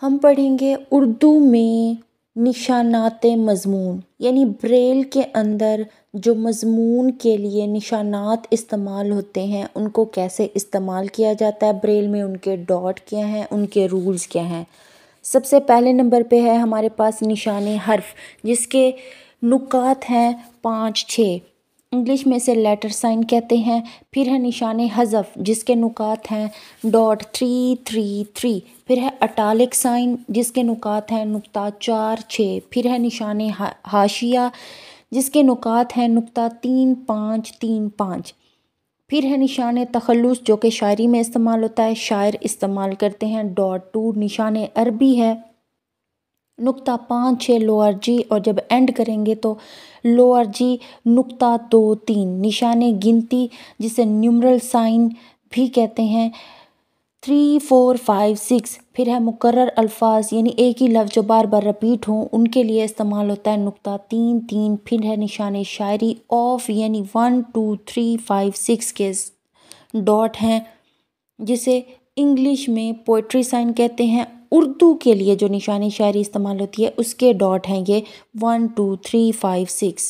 हम पढ़ेंगे उर्दू में निशानात मज़मून यानी ब्रेल के अंदर जो मज़मून के लिए निशानात इस्तेमाल होते हैं उनको कैसे इस्तेमाल किया जाता है ब्रेल में उनके डॉट क्या हैं उनके रूल्स क्या हैं सबसे पहले नंबर पे है हमारे पास निशान हर्फ जिसके नुकात हैं पाँच छः इंग्लिश में से लेटर साइन कहते हैं फिर है निशान हज़फ जिसके नुकात हैं डॉट थ्री थ्री थ्री फिर है अटालिक साइन जिसके नुकात हैं नुकता चार छः फिर है निशान हा, हाशिया जिसके नुकात हैं नुकता तीन पाँच तीन पाँच फिर है निशान तखलुस जो कि शायरी में इस्तेमाल होता है शायर इस्तेमाल करते हैं डॉट टू निशान अरबी है नुक्ता पाँच छः लोअर जी और जब एंड करेंगे तो लोअर जी नुक्ता दो तीन निशाने गिनती जिसे न्यूमरल साइन भी कहते हैं थ्री फोर फाइव सिक्स फिर है मुकर्र अल्फाज यानी एक ही लफ्ज़ जो बार बार रिपीट हों उनके लिए इस्तेमाल होता है नुक्ता तीन तीन फिर है निशान शायरी ऑफ यानी one two three five six के डॉट हैं जिसे इंग्लिश में पोइट्री साइन कहते हैं उर्दू के लिए जो निशानी शायरी इस्तेमाल होती है उसके डॉट हैं ये one two three five six